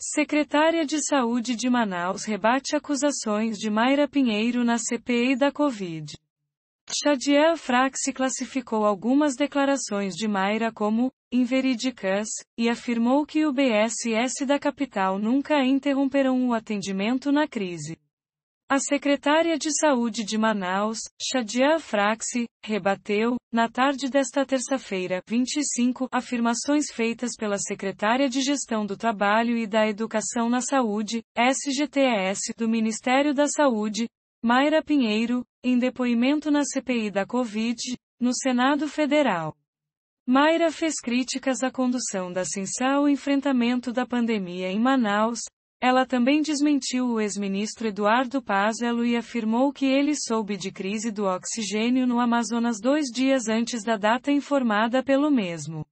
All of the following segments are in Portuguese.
Secretária de Saúde de Manaus rebate acusações de Mayra Pinheiro na CPI da Covid. Xavier Frax classificou algumas declarações de Mayra como inverídicas e afirmou que o BSS da capital nunca interromperam o atendimento na crise. A secretária de Saúde de Manaus, Shadia Fraxi, rebateu, na tarde desta terça-feira, 25, afirmações feitas pela secretária de Gestão do Trabalho e da Educação na Saúde, SGTS, do Ministério da Saúde, Mayra Pinheiro, em depoimento na CPI da Covid, no Senado Federal. Mayra fez críticas à condução da CINSA ao enfrentamento da pandemia em Manaus, ela também desmentiu o ex-ministro Eduardo Pazuello e afirmou que ele soube de crise do oxigênio no Amazonas dois dias antes da data informada pelo mesmo.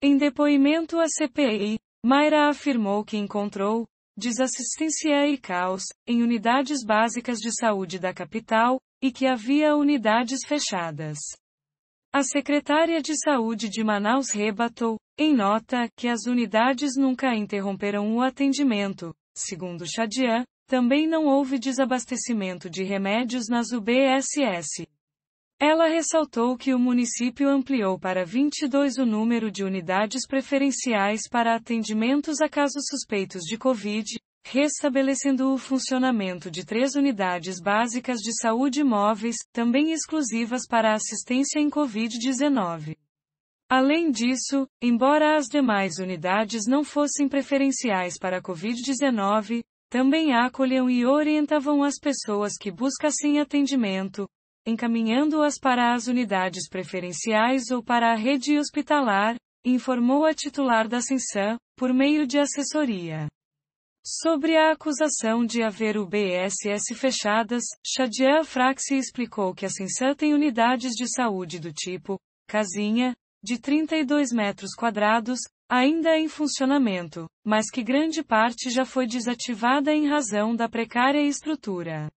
Em depoimento à CPI, Mayra afirmou que encontrou desassistência e caos em unidades básicas de saúde da capital e que havia unidades fechadas. A secretária de Saúde de Manaus rebatou, em nota, que as unidades nunca interromperam o atendimento. Segundo Chadian, também não houve desabastecimento de remédios nas UBSS. Ela ressaltou que o município ampliou para 22 o número de unidades preferenciais para atendimentos a casos suspeitos de Covid, restabelecendo o funcionamento de três unidades básicas de saúde móveis, também exclusivas para assistência em Covid-19. Além disso, embora as demais unidades não fossem preferenciais para Covid-19, também acolhiam e orientavam as pessoas que buscassem atendimento, encaminhando-as para as unidades preferenciais ou para a rede hospitalar, informou a titular da Ascensão, por meio de assessoria. Sobre a acusação de haver UBSs fechadas, Shadian Fraxi explicou que a Sensan tem unidades de saúde do tipo casinha, de 32 metros quadrados, ainda em funcionamento, mas que grande parte já foi desativada em razão da precária estrutura.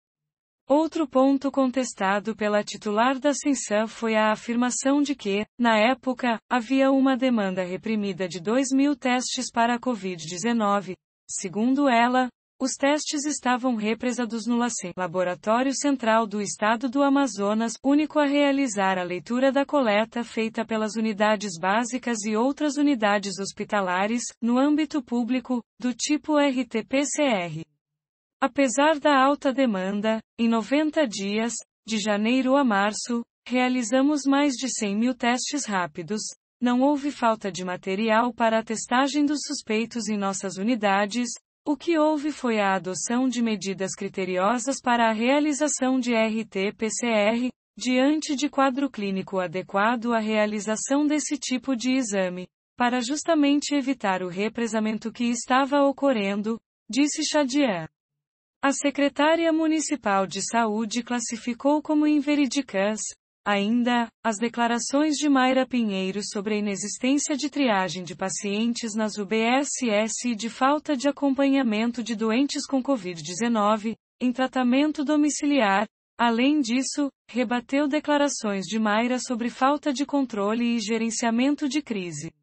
Outro ponto contestado pela titular da Sensan foi a afirmação de que, na época, havia uma demanda reprimida de 2 mil testes para a Covid-19, Segundo ela, os testes estavam represados no LACE, Laboratório Central do Estado do Amazonas, único a realizar a leitura da coleta feita pelas unidades básicas e outras unidades hospitalares, no âmbito público, do tipo RT-PCR. Apesar da alta demanda, em 90 dias, de janeiro a março, realizamos mais de 100 mil testes rápidos, não houve falta de material para a testagem dos suspeitos em nossas unidades, o que houve foi a adoção de medidas criteriosas para a realização de RT-PCR, diante de quadro clínico adequado à realização desse tipo de exame, para justamente evitar o represamento que estava ocorrendo, disse Chadian. A secretária municipal de saúde classificou como inveridicãs, Ainda, as declarações de Mayra Pinheiro sobre a inexistência de triagem de pacientes nas UBSS e de falta de acompanhamento de doentes com Covid-19, em tratamento domiciliar, além disso, rebateu declarações de Mayra sobre falta de controle e gerenciamento de crise.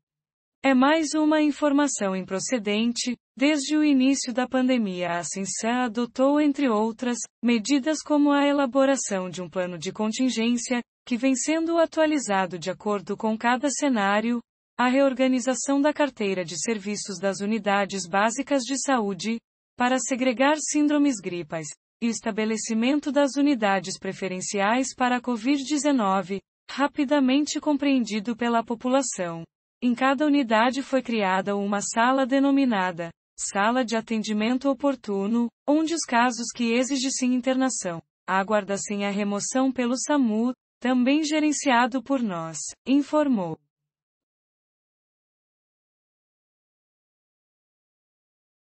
É mais uma informação improcedente, Desde o início da pandemia, a Cinsan adotou, entre outras, medidas como a elaboração de um plano de contingência, que vem sendo atualizado de acordo com cada cenário, a reorganização da carteira de serviços das unidades básicas de saúde, para segregar síndromes gripais, e estabelecimento das unidades preferenciais para a Covid-19, rapidamente compreendido pela população. Em cada unidade foi criada uma sala denominada sala de atendimento oportuno, onde os casos que exigissem internação aguardassem a remoção pelo SAMU, também gerenciado por nós, informou.